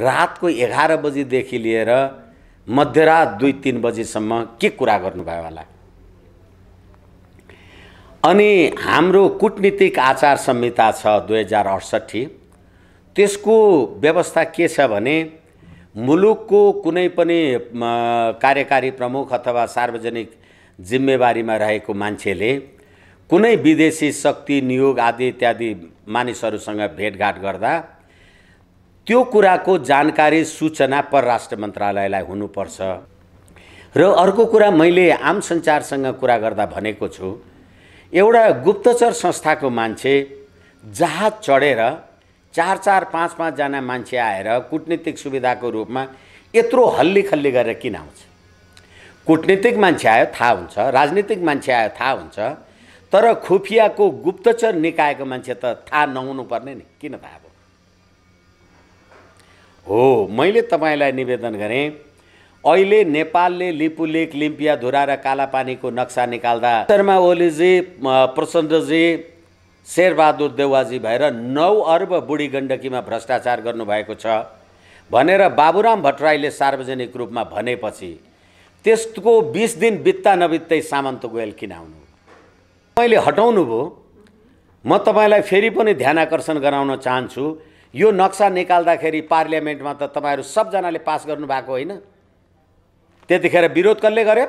रातको एघार बजीदेखि लिएर मध्यरात दुई तिन बजीसम्म के कुरा गर्नुभयो होला अनि हाम्रो कुटनीतिक आचार संहिता छ दुई हजार अडसट्ठी त्यसको व्यवस्था के छ भने मुलुकको कुनै पनि कार्यकारी प्रमुख अथवा सार्वजनिक जिम्मेवारीमा रहेको मान्छेले कुनै विदेशी शक्ति नियोग आदि इत्यादि मानिसहरूसँग भेटघाट गर्दा त्यो कुराको जानकारी सूचना परराष्ट्र मन्त्रालयलाई हुनुपर्छ र अर्को कुरा मैले आम सञ्चारसँग कुरा गर्दा भनेको छु एउटा गुप्तचर संस्थाको मान्छे जहाज चढेर चार चार पाँच पाँचजना मान्छे आएर कुटनीतिक सुविधाको रूपमा यत्रो हल्ली खल्ली गरेर किन आउँछ कुटनीतिक मान्छे आयो थाहा हुन्छ राजनीतिक मान्छे आयो थाहा हुन्छ तर खुफियाको गुप्तचर निकायको मान्छे त थाहा नहुनुपर्ने नि किन थाहा हो मैले तपाईँलाई निवेदन गरेँ अहिले नेपालले लिपुलेक धुरा र कालापानीको नक्सा निकाल्दा शर्मा ओलीजी प्रचण्डजी शेरबहादुर देवाजी भएर नौ अर्ब बुढी गण्डकीमा भ्रष्टाचार गर्नुभएको छ भनेर बाबुराम भट्टराईले सार्वजनिक रूपमा भनेपछि त्यसको बिस दिन बित्ता नबित्तै सामन्त गोयल किन आउनु तपाईँले हटाउनु भयो म तपाईँलाई फेरि पनि ध्यान आकर्षण गराउन चाहन्छु यो नक्सा निकाल्दाखेरि पार्लियामेन्टमा त तपाईँहरू सबजनाले पास गर्नुभएको होइन त्यतिखेर विरोध कसले गर्यो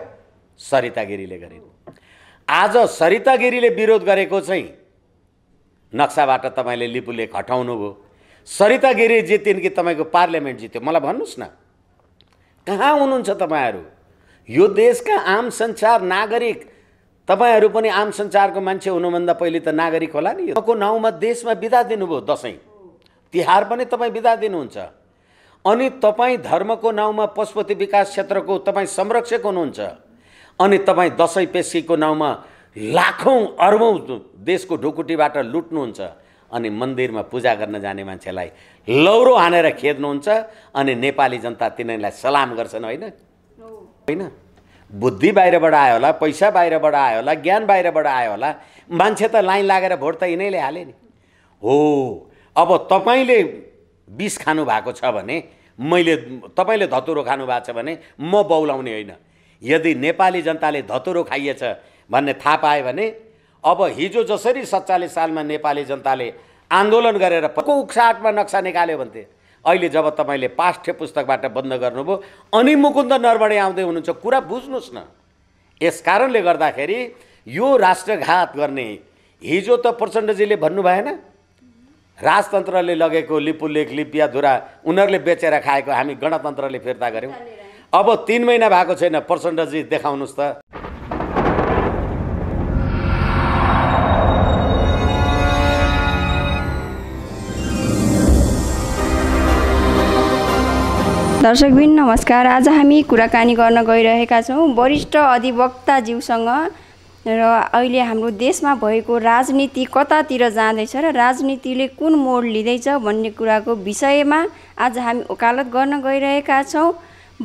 सरिता गिरीले गरे आज सरिता गिरीले विरोध गरेको चाहिँ नक्साबाट तपाईँले लिपुलेख हटाउनुभयो सरिता गिरी जित्यो कि तपाईँको पार्लियामेन्ट जित्यो मलाई भन्नुहोस् न कहाँ हुनुहुन्छ तपाईँहरू यो देशका आम संसार नागरिक तपाईँहरू पनि आम संसारको मान्छे हुनुभन्दा पहिले त नागरिक होला नि को नाउँमा देशमा बिदा दिनुभयो दसैँ तिहार पनि तपाईँ बिदा दिनुहुन्छ अनि तपाईँ धर्मको नाउँमा पशुपति विकास क्षेत्रको तपाईँ संरक्षक हुनुहुन्छ अनि तपाईँ दसैँ पेसीको नाउँमा लाखौँ अर्बौँ देशको ढुकुटीबाट लुट्नुहुन्छ अनि मन्दिरमा पूजा गर्न जाने मान्छेलाई लौरो हानेर खेद्नुहुन्छ अनि नेपाली जनता तिनीहरूलाई सलाम गर्छन् होइन होइन बुद्धि बाहिरबाट आयो होला पैसा बाहिरबाट आयो होला ज्ञान बाहिरबाट आयो होला मान्छे त लाइन लागेर भोट त यिनैले हाले नि हो अब तपाईँले विष खानु भएको छ भने मैले तपाईँले धतुरो खानु भएको छ भने म बौलाउने होइन यदि नेपाली जनताले धतुरो खाइएछ भन्ने थाहा पाएँ भने अब हिजो जसरी सत्तालिस सालमा नेपाली जनताले आन्दोलन गरेर पक्कु उक्साटमा नक्सा निकाल्यो भन्थे अहिले जब तपाईँले पाठ्य पुस्तकबाट बन्द गर्नुभयो अनि मुकुन्द नरबडे आउँदै हुनुहुन्छ कुरा बुझ्नुहोस् न यस कारणले गर्दाखेरि यो राष्ट्रघात गर्ने हिजो त प्रचण्डजीले भन्नु भएन राजतन्त्रले लगेको लिपुलेख धुरा उनीहरूले बेचेर खाएको हामी गणतन्त्रले फिर्ता गऱ्यौँ अब तिन महिना भएको छैन प्रचण्डजी देखाउनुहोस् त दर्शकबिन नमस्कार आज हामी कुराकानी गर्न गइरहेका छौँ वरिष्ठ अधिवक्ताज्यूसँग र अहिले हाम्रो देशमा भएको राजनीति कतातिर जाँदैछ र राजनीतिले कुन मोड लिँदैछ भन्ने कुराको विषयमा आज हामी वकालत गर्न गइरहेका छौँ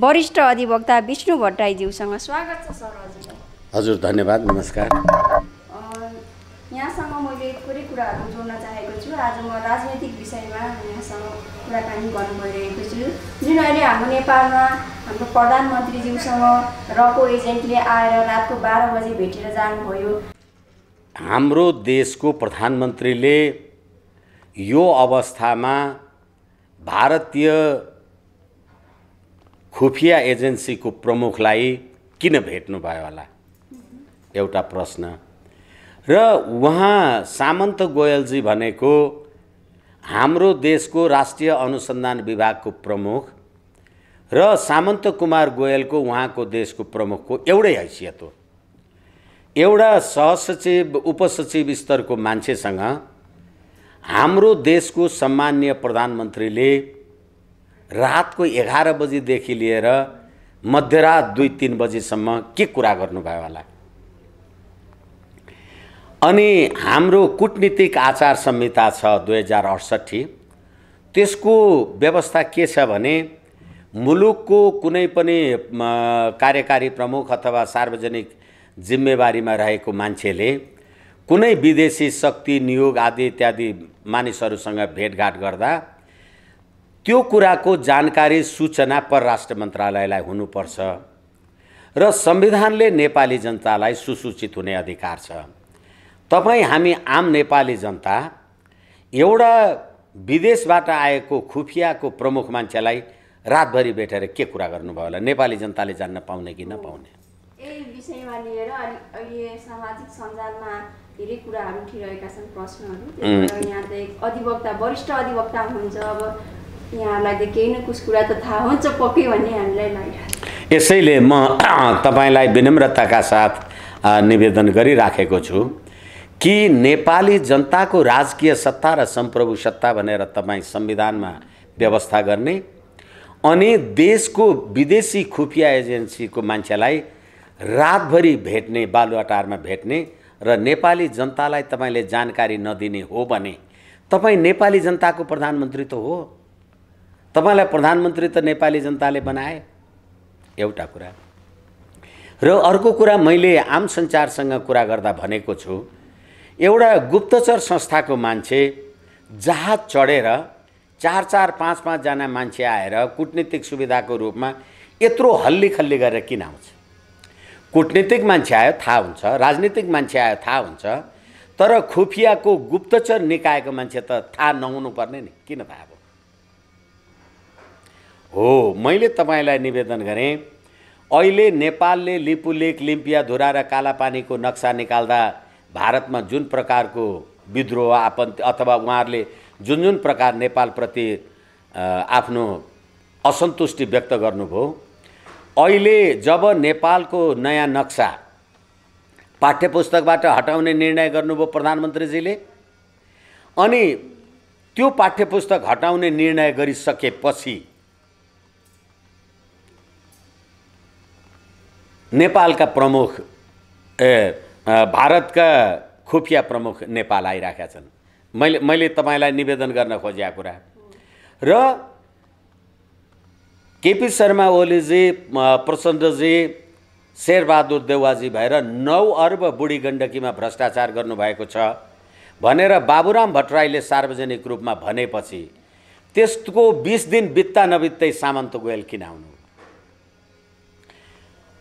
वरिष्ठ अधिवक्ता विष्णु भट्टराईज्यूसँग स्वागत छ सर हजुर हजुर धन्यवाद नमस्कार यहाँसँग मैले थोरै कुराहरू जोड्न चाहेको छु आज म राजनीतिक विषयमा यहाँसँग कुराकानी गर्नु गइरहेको छु जुन अहिले हाम्रो नेपालमा हाम्रो प्रधानमन्त्रीज्यूसँग रको एजेन्टले आएर रातको बाह्र बजे भेटेर जानुभयो हाम्रो देशको प्रधानमन्त्रीले यो अवस्थामा भारतीय खुफिया एजेन्सीको प्रमुखलाई किन भेट्नुभयो होला एउटा प्रश्न र उहाँ सामन्त गोयलजी भनेको हाम्रो देशको राष्ट्रिय अनुसन्धान विभागको प्रमुख र सामन्त कुमार गोयलको उहाँको देशको प्रमुखको एउटै हैसियत हो एउटा सहसचिव उपसचिव स्तरको मान्छेसँग हाम्रो देशको सम्मान्य प्रधानमन्त्रीले रातको एघार बजीदेखि लिएर मध्यरात दुई तिन बजीसम्म के कुरा गर्नुभयो होला अनि हाम्रो कुटनीतिक आचार संहिता छ दुई हजार अडसट्ठी त्यसको व्यवस्था के छ भने मुलुकको कुनै पनि कार्यकारी प्रमुख अथवा सार्वजनिक जिम्मेवारीमा रहेको मान्छेले कुनै विदेशी शक्ति नियोग आदि इत्यादि मानिसहरूसँग भेटघाट गर्दा त्यो कुराको जानकारी सूचना परराष्ट्र मन्त्रालयलाई हुनुपर्छ र संविधानले नेपाली जनतालाई सुसूचित हुने अधिकार छ तपाईँ हामी आम नेपाली जनता एउटा विदेशबाट आएको खुफियाको प्रमुख मान्छेलाई रातभरि बैठेर के कुरा गर्नुभयो होला नेपाली जनताले जान्न पाउने कि नपाउने यही विषयमा लिएर अहिले सामाजिक सञ्जालमा धेरै कुराहरू उठिरहेका छन् प्रश्नहरू यहाँ त अधिवक्ता वरिष्ठ अधिवक्ता हुनुहुन्छ अब यहाँहरूलाई त केही न कुछ कुरा त थाहा हुन्छ पक्कै भन्ने हामीलाई लागिरहेको यसैले म तपाईँलाई विनम्रताका साथ निवेदन गरिराखेको छु कि नेपाली जनताको राजकीय सत्ता र सम्प्रभु सत्ता भनेर तपाईँ संविधानमा व्यवस्था गर्ने अनि देशको विदेशी खुफिया एजेन्सीको मान्छेलाई रातभरि भेट्ने बालुवाटारमा भेट्ने र नेपाली जनतालाई तपाईँले जानकारी नदिने हो भने तपाईँ नेपाली जनताको प्रधानमन्त्री त हो तपाईँलाई प्रधानमन्त्री त नेपाली जनताले बनाए एउटा कुरा र अर्को कुरा मैले आम सञ्चारसँग कुरा गर्दा भनेको छु एउटा गुप्तचर संस्थाको मान्छे जहाज चढेर चार चार पाँच पाँचजना मान्छे आएर कुटनीतिक सुविधाको रूपमा यत्रो हल्ली खल्ली गरेर किन आउँछ कुटनीतिक मान्छे आयो थाहा हुन्छ राजनीतिक मान्छे आयो थाहा हुन्छ तर खुफियाको गुप्तचर निकायको मान्छे त थाहा नहुनु पर्ने नि किन थाहा भयो हो मैले तपाईँलाई निवेदन गरेँ अहिले नेपालले लिपुलेक लिम्पिया धुरा र कालापानीको नक्सा निकाल्दा भारतमा जुन प्रकारको विद्रोह आपत्ति अथवा उहाँहरूले जुन जुन प्रकार नेपालप्रति आफ्नो असन्तुष्टि व्यक्त गर्नुभयो अहिले जब नेपालको नयाँ नक्सा पाठ्य पुस्तकबाट हटाउने निर्णय गर्नुभयो प्रधानमन्त्रीजीले अनि त्यो पाठ्य पुस्तक हटाउने निर्णय गरिसकेपछि नेपालका प्रमुख ए भारतका खुफिया प्रमुख नेपाल आइरहेका छन् मैले मैले तपाईँलाई निवेदन गर्न खोजेको कुरा र केपी शर्मा ओलीजी प्रचण्डजी शेरबहादुर देवाजी भएर नौ अर्ब बुढी गण्डकीमा भ्रष्टाचार गर्नुभएको छ भनेर बाबुराम भट्टराईले सार्वजनिक रूपमा भनेपछि त्यसको बिस दिन बित्ता नबित्तै सामन्त गोयल किन आउनु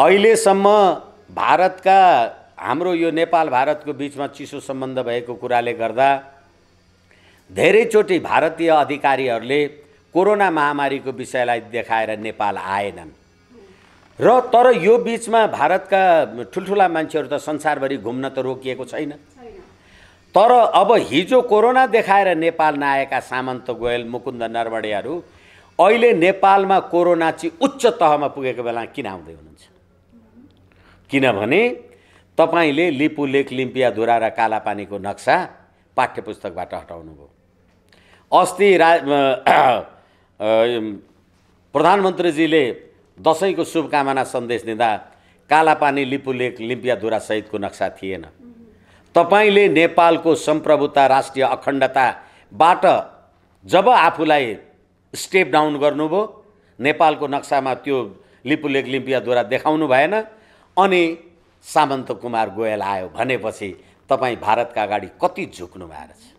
अहिलेसम्म भारतका हाम्रो यो नेपाल भारतको बिचमा चिसो सम्बन्ध भएको कुराले गर्दा धेरैचोटि भारतीय अधिकारीहरूले कोरोना महामारीको विषयलाई देखाएर नेपाल आएनन् र तर यो बिचमा भारतका ठुल्ठुला मान्छेहरू त संसारभरि घुम्न त रोकिएको छैन तर अब हिजो कोरोना देखाएर नेपाल नआएका सामन्त गोयल मुकुन्द नरवडेहरू अहिले नेपालमा कोरोना चाहिँ उच्च तहमा पुगेको बेला किन आउँदै हुनुहुन्छ किनभने तपाईँले लिपु लेख लिम्पियाधुरा र कालापानीको नक्सा पाठ्य पुस्तकबाट हटाउनुभयो अस्ति रा प्रधानमन्त्रीजीले दसैँको शुभकामना सन्देश दिँदा कालापानी लिपुलेक लिम्पियाधुरासहितको नक्सा थिएन तपाईँले नेपालको सम्प्रभुता राष्ट्रिय अखण्डताबाट जब आफूलाई स्टेप डाउन गर्नुभयो नेपालको नक्सामा त्यो लिपुलेख लिम्पियाधुरा देखाउनु भएन अनि सामन्त कुमार गोयल आयो भनेपछि तपाईँ भारतका अगाडि कति झुक्नु भएर छ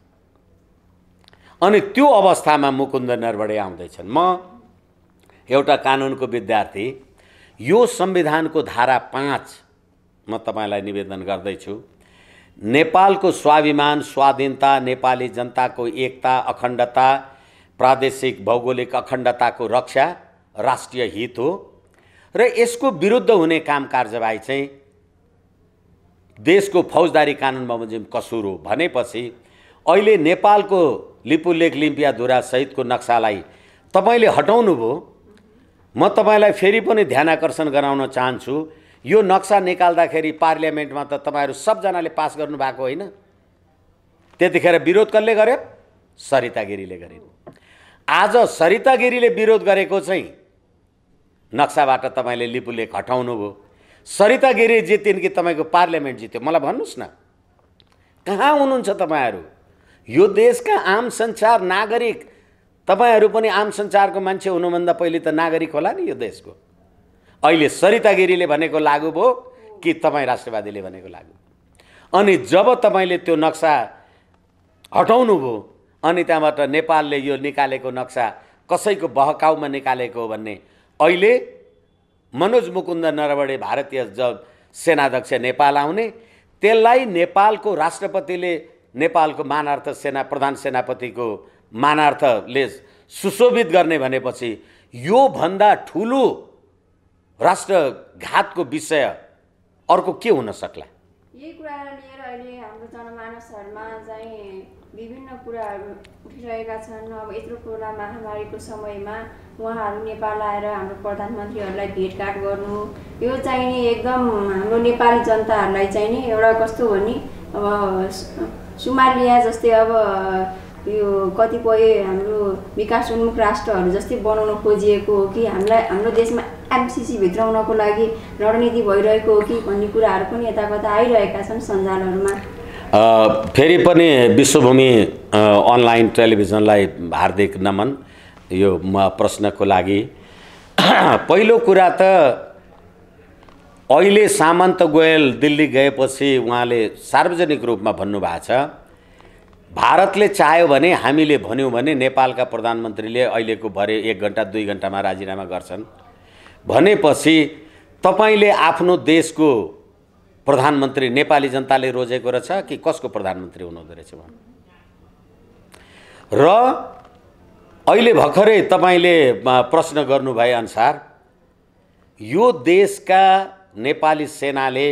अनि त्यो अवस्थामा मुकुन्द नरवडे आउँदैछन् म एउटा कानुनको विद्यार्थी यो संविधानको धारा पाँच म तपाईँलाई निवेदन गर्दैछु नेपालको स्वाभिमान स्वाधीनता नेपाली जनताको एकता अखण्डता प्रादेशिक भौगोलिक अखण्डताको रक्षा राष्ट्रिय हित हो र यसको विरुद्ध हुने काम कार्यवाही चाहिँ देशको फौजदारी कानुन बमोजिम कसुर हो भनेपछि अहिले नेपालको लिपुलेख धुरा सहितको नक्सालाई तपाईँले हटाउनुभयो म तपाईँलाई फेरि पनि ध्यान आकर्षण गराउन चाहन्छु यो नक्सा निकाल्दाखेरि पार्लियामेन्टमा त तपाईँहरू सबजनाले पास गर्नुभएको होइन त्यतिखेर विरोध कसले गर्यो सरिता गिरीले गरे आज सरिता गिरीले विरोध गरेको चाहिँ नक्साबाट तपाईँले लिपुलेख हटाउनुभयो सरिता गिरी जित्यो कि तपाईँको पार्लियामेन्ट जित्यो मलाई भन्नुहोस् न कहाँ हुनुहुन्छ तपाईँहरू यो देशका आम संसार नागरिक तपाईँहरू पनि आम संसारको मान्छे हुनुभन्दा पहिले त नागरिक होला नि यो देशको अहिले सरिता गिरीले भनेको लागु भयो कि तपाईँ राष्ट्रवादीले भनेको लागु अनि जब तपाईँले त्यो नक्सा हटाउनुभयो अनि त्यहाँबाट नेपालले यो निकालेको नक्सा कसैको बहकाउमा निकालेको हो भन्ने अहिले मनोज मुकुन्द नरवडे भारतीय जब सेनाध्यक्ष नेपाल आउने त्यसलाई नेपालको राष्ट्रपतिले नेपालको मानार्थ सेना प्रधान सेनापतिको मानार्थले सुशोभित गर्ने भनेपछि योभन्दा ठुलो राष्ट्रघातको विषय अर्को के हुन सक्ला यही कुरा लिएर अहिले हाम्रो जनमानसहरूमा चाहिँ विभिन्न कुराहरू उठिरहेका छन् अब यत्रो कोरोना महामारीको समयमा उहाँहरू नेपाल आएर हाम्रो प्रधानमन्त्रीहरूलाई भेटघाट गर्नु यो चाहिँ नि एकदम हाम्रो नेपाली जनताहरूलाई चाहिँ नि एउटा कस्तो भने अब सुमालिया जस्तै अब यो कतिपय हाम्रो विकास उन्मुख राष्ट्रहरू जस्तै बनाउन खोजिएको हो कि हामीलाई हाम्रो देशमा एमसिसी भित्राउनको लागि रणनीति भइरहेको हो कि भन्ने कुराहरू पनि यता कता आइरहेका छन् सञ्जालहरूमा फेरि पनि विश्वभूमि अनलाइन टेलिभिजनलाई हार्दिक नमन यो प्रश्नको लागि पहिलो कुरा त अहिले सामन्त गोयल दिल्ली गएपछि उहाँले सार्वजनिक रूपमा भन्नुभएको छ भारतले चाह्यो भने हामीले भन्यौँ भने नेपालका प्रधानमन्त्रीले अहिलेको भरे एक घन्टा दुई घन्टामा राजीनामा गर्छन् भनेपछि तपाईँले आफ्नो देशको प्रधानमन्त्री नेपाली जनताले रोजेको रहेछ कि कसको प्रधानमन्त्री हुनुहुँदो रहेछ उहाँ र अहिले भर्खरै तपाईँले प्रश्न गर्नुभए अनुसार यो देशका नेपाली सेनाले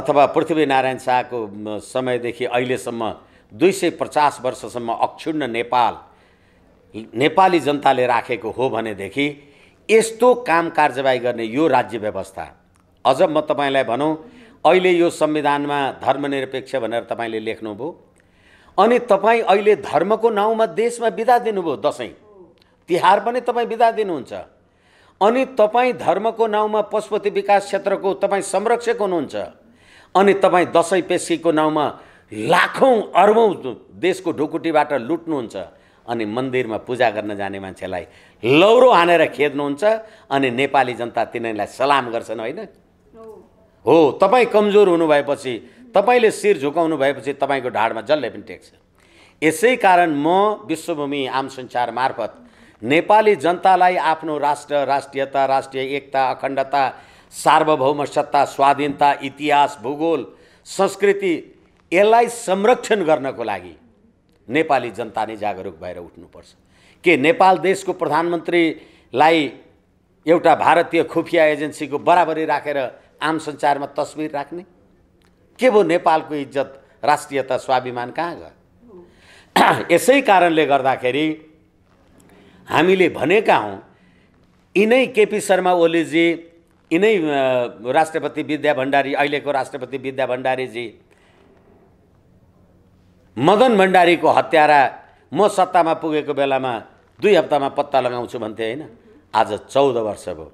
अथवा पृथ्वीनारायण शाहको समयदेखि अहिलेसम्म दुई सय पचास वर्षसम्म अक्षुण्ण नेपाल नेपाली जनताले राखेको हो भनेदेखि यस्तो काम कार्यवाही गर्ने यो राज्य व्यवस्था अझ म तपाईँलाई भनौँ अहिले यो संविधानमा धर्मनिरपेक्ष भनेर तपाईँले लेख्नुभयो अनि तपाईँ अहिले धर्मको नाउँमा देशमा बिदा दिनुभयो दसैँ तिहार पनि तपाईँ बिदा दिनुहुन्छ अनि तपाईँ धर्मको नाउँमा पशुपति विकास क्षेत्रको तपाईँ संरक्षक हुनुहुन्छ अनि तपाईँ दसैँ पेसीको नाउँमा लाखौँ अरबौँ देशको ढुकुटीबाट लुट्नुहुन्छ अनि मन्दिरमा पूजा गर्न जाने मान्छेलाई लौरो हानेर खेद्नुहुन्छ अनि नेपाली जनता तिनीहरूलाई सलाम गर्छन् होइन हो तपाईँ कमजोर हुनु भएपछि तपाईँले शिर झुकाउनु भएपछि तपाईँको ढाडमा जसले पनि टेक्छ यसै कारण म विश्वभूमि आम सञ्चार मार्फत नेपाली जनतालाई आफ्नो राष्ट्र राष्ट्रियता राष्ट्रिय एकता अखण्डता सार्वभौम सत्ता स्वाधीनता इतिहास भूगोल संस्कृति यसलाई संरक्षण गर्नको लागि नेपाली जनता नै जागरुक भएर उठ्नुपर्छ के नेपाल देशको प्रधानमन्त्रीलाई एउटा भारतीय खुफिया एजेन्सीको बराबरी राखेर आम सञ्चारमा तस्विर राख्ने के भयो नेपालको इज्जत राष्ट्रियता स्वाभिमान कहाँ गयो यसै कारणले गर्दाखेरि हामीले भनेका हौँ यिनै केपी शर्मा ओलीजी यिनै राष्ट्रपति विद्या भण्डारी अहिलेको राष्ट्रपति विद्या भण्डारीजी मदन भण्डारीको हत्यारा म सत्तामा पुगेको बेलामा दुई हप्तामा पत्ता लगाउँछु भन्थे होइन आज चौध वर्ष भयो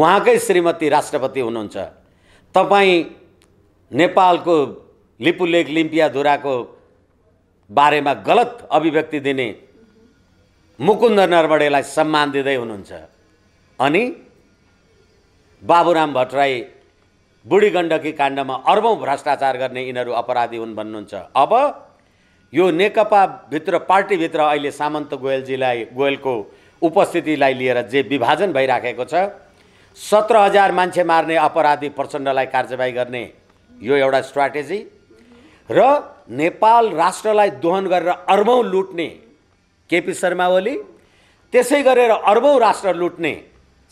उहाँकै श्रीमती राष्ट्रपति हुनुहुन्छ तपाईँ नेपालको लिपुलेक लिम्पियाधुराको बारेमा गलत अभिव्यक्ति दिने मुकुन्द नरबडेलाई सम्मान दिँदै हुनुहुन्छ अनि बाबुराम भट्टराई बुढी गण्डकी काण्डमा अर्बौँ भ्रष्टाचार गर्ने यिनीहरू अपराधी हुन् भन्नुहुन्छ अब यो नेकपाभित्र पार्टीभित्र अहिले सामन्त गोयलजीलाई गोयलको उपस्थितिलाई लिएर जे विभाजन भइराखेको छ सत्र हजार मान्छे मार्ने अपराधी प्रचण्डलाई कार्यवाही गर्ने यो एउटा स्ट्राटेजी र नेपाल राष्ट्रलाई दोहन गरेर अर्बौँ लुट्ने केपी शर्मा ओली त्यसै गरेर अर्बौँ राष्ट्र लुट्ने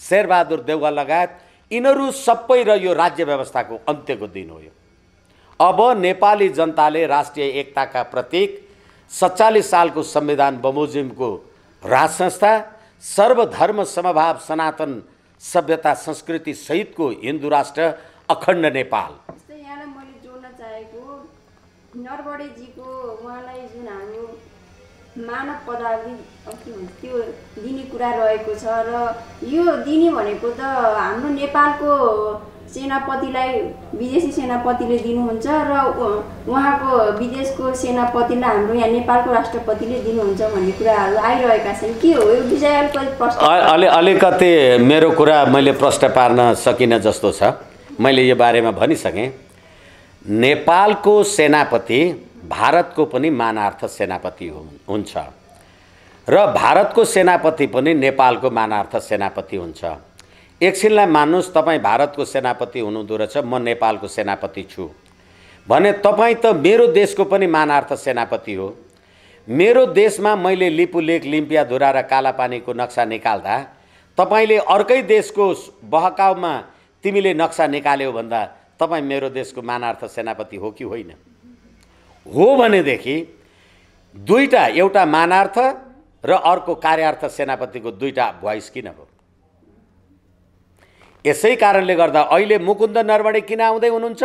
शेरबहादुर देउवा लगायत यिनीहरू सबै र यो राज्य व्यवस्थाको अन्त्यको दिन हो यो अब नेपाली जनताले राष्ट्रिय एकताका प्रतीक सत्तालिस सालको संविधान बमोजिमको राज संस्था सर्वधर्म समभाव सनातन सभ्यता संस्कृति सहितको हिन्दू राष्ट्र अखण्ड नेपाल चाहेको नरबडेजीको उहाँलाई जुन हामी मानव पदावली त्यो दिने कुरा रहेको छ र यो दिने भनेको त हाम्रो नेपालको सेनापतिलाई विदेशी सेनापतिले दिनुहुन्छ र उहाँको विदेशको सेनापतिलाई हाम्रो यहाँ नेपालको राष्ट्रपतिले दिनुहुन्छ भन्ने कुराहरू आइरहेका छन् के हो यो विजय प्रश्न अलि अलिकति मेरो कुरा मैले प्रश्न पार्न सकिनँ जस्तो छ मैले यो बारेमा भनिसकेँ नेपालको सेनापति भारतको पनि मानार्थ सेनापति हुन्छ र भारतको सेनापति पनि नेपालको मानार्थ सेनापति हुन्छ एकछिनलाई मान्नुहोस् तपाईँ भारतको सेनापति हुनुहुँदो रहेछ म नेपालको सेनापति छु भने तपाईँ त मेरो देशको पनि मानार्थ सेनापति हो मेरो देशमा मैले लिपुलेख धुरा र कालापानीको नक्सा निकाल्दा तपाईँले अर्कै देशको बहकाउमा तिमीले नक्सा निकाल्यौ भन्दा तपाईँ मेरो देशको मानार्थ सेनापति हो कि होइन हो भनेदेखि दुईवटा एउटा मानार्थ र अर्को कार्यार्थ सेनापतिको दुईवटा भोइस किन हो यसै कारणले गर्दा अहिले मुकुन्द नरवणे किन आउँदै हुनुहुन्छ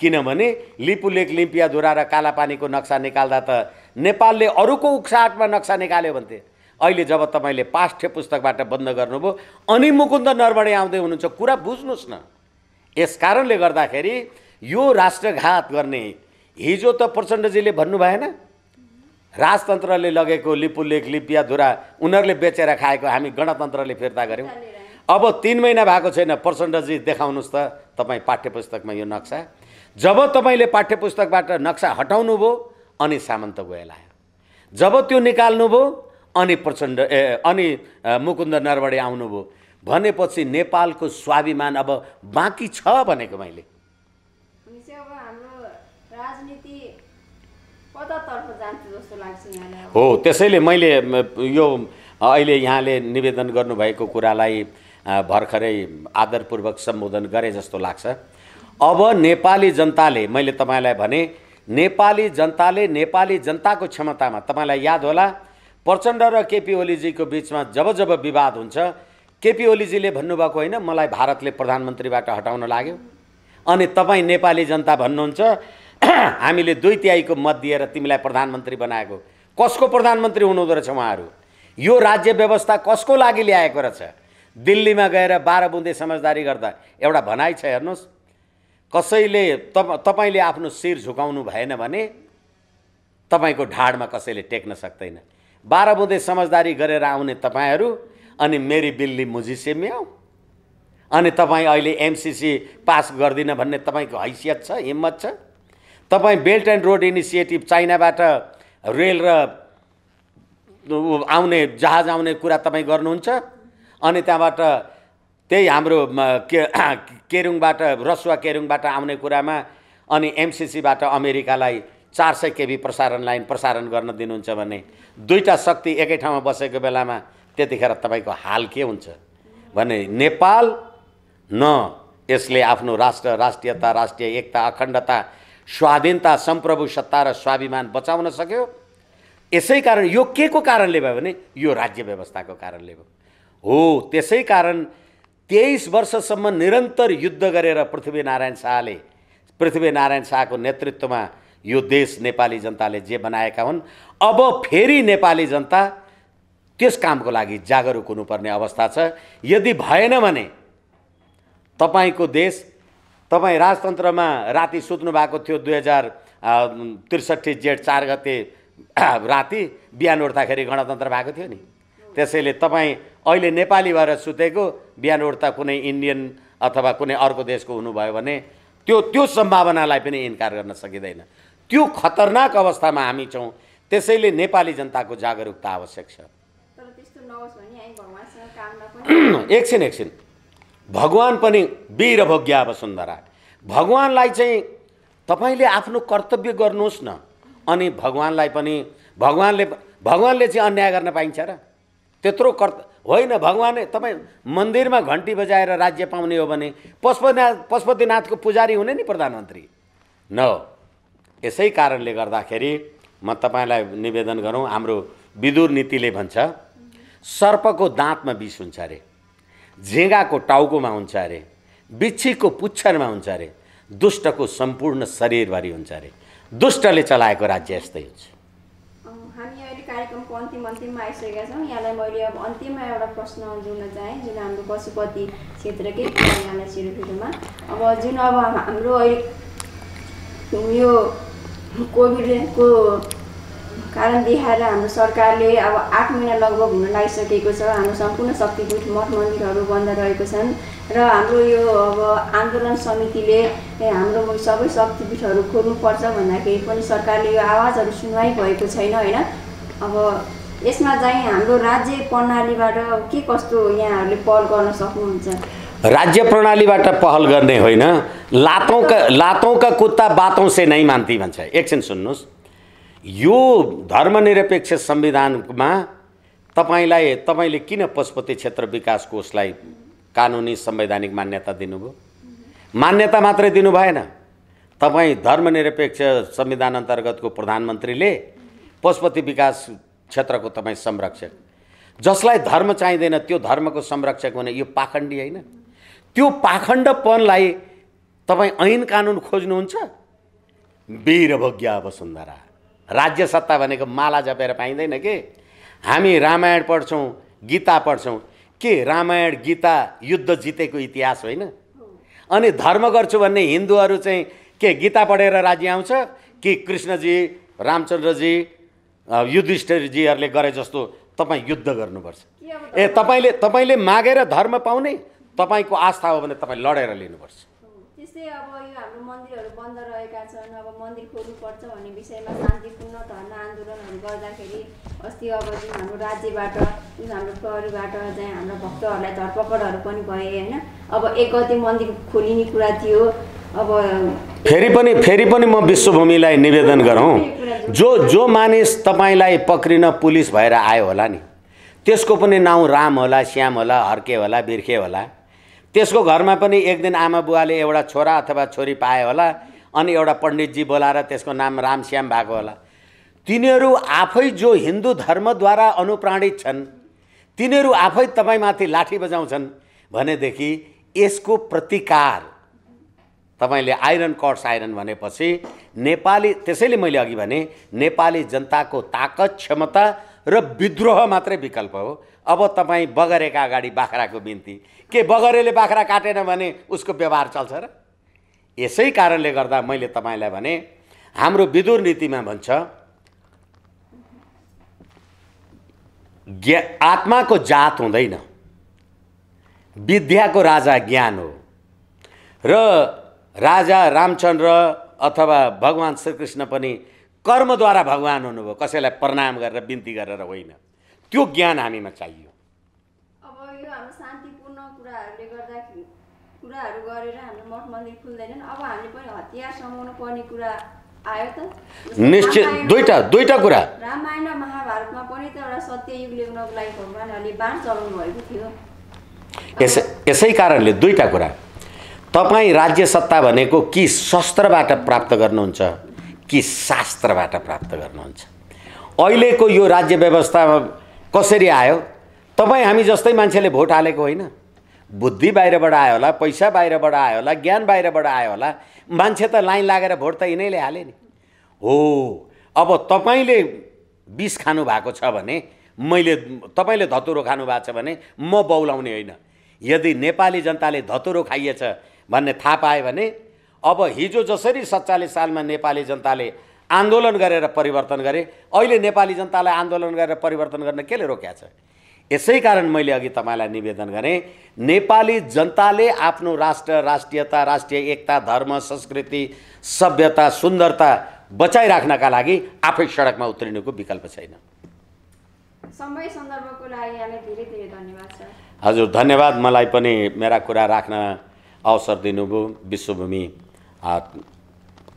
किनभने लिपुलेक लिम्पियाधुरा र कालापानीको नक्सा निकाल्दा त नेपालले अरूको उक्साहटमा नक्सा निकाल्यो भन्थे अहिले जब तपाईँले पाठ्य पुस्तकबाट बन्द गर्नुभयो अनि मुकुन्द नरवणे आउँदै हुनुहुन्छ कुरा बुझ्नुहोस् न यस कारणले गर्दाखेरि यो राष्ट्रघात गर्ने हिजो त प्रचण्डजीले भन्नु भएन राजतन्त्रले लगेको लिपु लेख लिपिया लिपियाधुरा उनीहरूले बेचेर खाएको हामी गणतन्त्रले फिर्ता गऱ्यौँ अब तिन महिना भएको छैन प्रचण्डजी देखाउनुहोस् त तपाईँ पाठ्य पुस्तकमा यो नक्सा जब तपाईँले पाठ्य पुस्तकबाट नक्सा हटाउनुभयो अनि सामन्त गोयल आयो जब त्यो निकाल्नु निकाल्नुभयो अनि प्रचण्ड ए अनि मुकुन्द नरवडे आउनुभयो भनेपछि नेपालको स्वाभिमान अब बाँकी छ भनेको मैले हो त्यसैले मैले यो अहिले यहाँले निवेदन गर्नुभएको कुरालाई भर्खरै आदरपूर्वक सम्बोधन गरे जस्तो लाग्छ अब नेपाली जनताले मैले तपाईँलाई भने नेपाली जनताले नेपाली जनताको क्षमतामा तपाईँलाई याद होला प्रचण्ड र केपी ओलीजीको बिचमा जब जब विवाद हुन्छ केपी ओलीजीले भन्नुभएको होइन मलाई भारतले प्रधानमन्त्रीबाट हटाउन लाग्यो अनि तपाईँ नेपाली जनता भन्नुहुन्छ हामीले दुई तिहाईको मत दिएर तिमीलाई प्रधानमन्त्री बनाएको कसको प्रधानमन्त्री हुनुहुँदो रहेछ उहाँहरू यो राज्य व्यवस्था कसको लागि ल्याएको रहेछ दिल्लीमा गएर बाह्र बुन्दे समझदारी गर्दा एउटा भनाइ छ हेर्नुहोस् कसैले त तपाईँले आफ्नो शिर झुकाउनु भएन भने तपाईँको ढाडमा कसैले टेक्न सक्दैन बाह्र बुँदे समझदारी गरेर आउने तपाईँहरू अनि मेरी बिल्ली मुजिसे म्याउ अनि तपाईँ अहिले एमसिसी पास गर्दिनँ भन्ने तपाईँको हैसियत छ हिम्मत छ तपाईँ बेल्ट एन्ड रोड इनिसिएटिभ चाइनाबाट रेल र आउने जहाज आउने कुरा तपाईँ गर्नुहुन्छ अनि त्यहाँबाट त्यही हाम्रो के केरुङबाट रसुवा केरुङबाट आउने कुरामा अनि एमसिसीबाट अमेरिकालाई चार सय केबी प्रसारण लाइन प्रसारण गर्न दिनुहुन्छ भने दुईवटा शक्ति एकै ठाउँमा बसेको बेलामा त्यतिखेर तपाईँको हाल के हुन्छ भने नेपाल न यसले आफ्नो राष्ट्र राष्ट्रियता राष्ट्रिय एकता अखण्डता स्वाधीनता सम्प्रभु सत्ता र स्वाभिमान बचाउन सक्यो यसै कारण यो के को कारणले भयो भने यो राज्य व्यवस्थाको कारणले भयो हो त्यसै कारण तेइस वर्षसम्म निरन्तर युद्ध गरेर पृथ्वीनारायण शाहले पृथ्वीनारायण शाहको नेतृत्वमा यो देश नेपाली जनताले जे बनाएका हुन् अब फेरि नेपाली जनता त्यस कामको लागि जागरुक हुनुपर्ने अवस्था छ यदि भएन भने तपाईँको देश तपाईँ राजतन्त्रमा राति सुत्नु भएको थियो दुई हजार त्रिसठी जेठ चार गते राति बिहान उठ्दाखेरि गणतन्त्र भएको थियो नि त्यसैले तपाईँ अहिले नेपाली भएर सुतेको बिहान उठ्दा कुनै इन्डियन अथवा कुनै अर्को देशको हुनुभयो भने त्यो त्यो सम्भावनालाई पनि इन्कार गर्न सकिँदैन त्यो खतरनाक अवस्थामा हामी छौँ त्यसैले नेपाली जनताको जागरुकता आवश्यक छ एकछिन एकछिन भगवान् पनि वीर भोग्याव सुन्दरा भगवान्लाई चाहिँ तपाईँले आफ्नो कर्तव्य गर्नुहोस् न अनि भगवान्लाई पनि भगवान्ले भगवान्ले चाहिँ अन्याय गर्न पाइन्छ र त्यत्रो कर्त होइन भगवान् तपाईँ मन्दिरमा घन्टी बजाएर राज्य पाउने हो भने पशुपतिनाथ पशुपतिनाथको पुजारी हुने नि प्रधानमन्त्री न यसै कारणले गर्दाखेरि म तपाईँलाई निवेदन गरौँ हाम्रो विदुर नीतिले भन्छ सर्पको दाँतमा विष हुन्छ अरे झिँगाको टाउकोमा हुन्छ अरे बिच्छीको पुच्छरमा हुन्छ अरे दुष्टको सम्पूर्ण शरीरभरि हुन्छ अरे दुष्टले चलाएको राज्य यस्तै हुन्छ हामी अहिले कार्यक्रमको अन्तिम अन्तिममा आइसकेका छौँ यहाँलाई मैले अब अन्तिममा एउटा प्रश्न जोड्न चाहेँ जुन हाम्रो पशुपति क्षेत्रकै यहाँलाई सिरुफिटोमा अब जुन अब हाम्रो अहिले यो कोभिडको कारण बिहार हाम्रो सरकारले अब आठ महिना लगभग हुन लागिसकेको छ हाम्रो सम्पूर्ण शक्तिपीठ मठ मन्दिरहरू बन्द रहेको छन् र हाम्रो यो अब आन्दोलन समितिले हाम्रो सबै शक्तिपीठहरू खोल्नुपर्छ भन्दाखेरि पनि सरकारले यो आवाजहरू सुनवाई भएको छैन होइन अब यसमा चाहिँ हाम्रो राज्य प्रणालीबाट के कस्तो यहाँहरूले पहल गर्न सक्नुहुन्छ राज्य प्रणालीबाट पहल गर्ने होइन लातौँका लातौँका कुत्ता बातौँ से नै मान्ती भन्छ एकछिन सुन्नुहोस् यो धर्मनिरपेक्ष संविधानमा तपाईँलाई तपाईँले किन पशुपति क्षेत्र विकास कोषलाई कानुनी संवैधानिक मान्यता दिनुभयो मान्यता मात्रै दिनु भएन तपाईँ धर्मनिरपेक्ष संविधान अन्तर्गतको प्रधानमन्त्रीले पशुपति विकास क्षेत्रको तपाईँ संरक्षक जसलाई धर्म चाहिँदैन त्यो धर्मको संरक्षक भने यो पाखण्डी होइन त्यो पाखण्डपनलाई तपाईँ ऐन कानुन खोज्नुहुन्छ वीरभोग्या वसुन्धरा राज्य सत्ता भनेको माला जपेर पाइँदैन के हामी रामायण पढ्छौँ गीता पढ्छौँ के रामायण गीता युद्ध जितेको इतिहास होइन अनि धर्म गर्छु भन्ने हिन्दूहरू चाहिँ के गीता पढेर राज्य आउँछ कि कृष्णजी रामचन्द्रजी युधिष्ठिरजीहरूले गरे जस्तो तपाईँ युद्ध गर्नुपर्छ ए तपाईँले तपाईँले मागेर धर्म पाउने तपाईँको आस्था हो भने तपाईँ लडेर लिनुपर्छ त्यस्तै अब यो हाम्रो मन्दिरहरू बन्द रहेका छन् अब मन्दिर खोल्नुपर्छ भन्ने विषयमा शान्तिपूर्ण धर्ना आन्दोलनहरू गर्दाखेरि अस्ति अब जुन हाम्रो राज्यबाट जुन हाम्रो प्रहरीबाट चाहिँ हाम्रो भक्तहरूलाई धरपकडहरू पनि भए होइन अब एक गति मन्दिर खोलिने कुरा थियो अब फेरि पनि फेरि पनि म विश्वभूमिलाई निवेदन गरौँ जो जो मानिस तपाईँलाई पक्रिन पुलिस भएर आयो होला नि त्यसको पनि नाउँ राम होला श्याम होला हर्के होला बिर्खे होला त्यसको घरमा पनि एक दिन आमा बुवाले एउटा छोरा अथवा छोरी पाए होला अनि एउटा पण्डितजी बोलाएर त्यसको नाम रामश्याम भएको होला तिनीहरू आफै जो हिन्दू धर्मद्वारा अनुप्राणित छन् तिनीहरू आफै तपाईँमाथि लाठी बजाउँछन् भनेदेखि यसको प्रतिकार तपाईँले आइरन कट्स आइरन भनेपछि नेपाली त्यसैले मैले अघि भने नेपाली जनताको ताकत क्षमता र विद्रोह मात्रै विकल्प हो अब तपाईँ बगरेका अगाडि बाख्राको बिन्ती के बगरेले बाख्रा काटेन भने उसको व्यवहार चल्छ र यसै कारणले गर्दा मैले तपाईँलाई भने हाम्रो विदुर नीतिमा भन्छ ज्ञा आत्माको जात हुँदैन विद्याको राजा ज्ञान हो र राजा रामचन्द्र अथवा भगवान् श्रीकृष्ण पनि कर्मद्वारा भगवान् हुनुभयो कसैलाई प्रणाम गरेर बिन्ती गरेर होइन त्यो ज्ञान हामीमा चाहियो अब यो हाम्रो शान्तिपूर्ण कुराहरूले गर्दाखेरि कुराहरू गरेर हाम्रो मठ मन्दिर खुल्दैनन् अब हामीले पनि हतियार समाउनु पर्ने कुरा आयो त निश्चित दुईटा दुईटा कुरा रामायण र महाभारतमा पनि त एउटा सत्ययुग ल्याउनको लागि भगवान्हरूले बाँड चलाउनु भएको थियो यसै यसै कारणले दुईटा कुरा तपाईँ राज्य सत्ता भनेको कि शस्त्रबाट प्राप्त गर्नुहुन्छ कि शास्त्रबाट प्राप्त गर्नुहुन्छ अहिलेको यो राज्य व्यवस्थामा कसरी आयो तपाईँ हामी जस्तै मान्छेले भोट हालेको होइन बुद्धि बाहिरबाट आयो होला पैसा बाहिरबाट आयो होला ज्ञान बाहिरबाट आयो होला मान्छे त लाइन लागेर भोट त यिनैले हाले नि हो अब तपाईँले विष खानु भएको छ भने मैले तपाईँले धतुरो खानु भएको छ भने म बौलाउने होइन यदि नेपाली जनताले धतुरो खाइएछ भन्ने थाहा पायो भने अब हिजो जसरी सत्तालिस सालमा नेपाली जनताले आन्दोलन गरेर परिवर्तन गरे अहिले नेपाली जनतालाई आन्दोलन गरेर परिवर्तन गर्न केले रोक्या छ यसै कारण मैले अघि तपाईँलाई निवेदन गरेँ नेपाली जनताले आफ्नो राष्ट्र राष्ट्रियता राष्ट्रिय एकता धर्म संस्कृति सभ्यता सुन्दरता बचाइराख्नका लागि आफै सडकमा उत्रिनुको विकल्प छैन समय सन्दर्भको लागि धेरै धेरै धन्यवाद हजुर धन्यवाद मलाई पनि मेरा कुरा राख्न अवसर दिनुभयो विश्वभूमि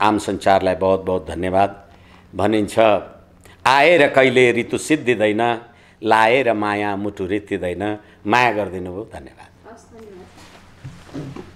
आम सञ्चारलाई बहुत बहुत धन्यवाद भनिन्छ आएर कहिले ऋतु सिद्धिँदैन लाएर माया मुटु रित्तिँदैन माया गरिदिनु भयो धन्यवाद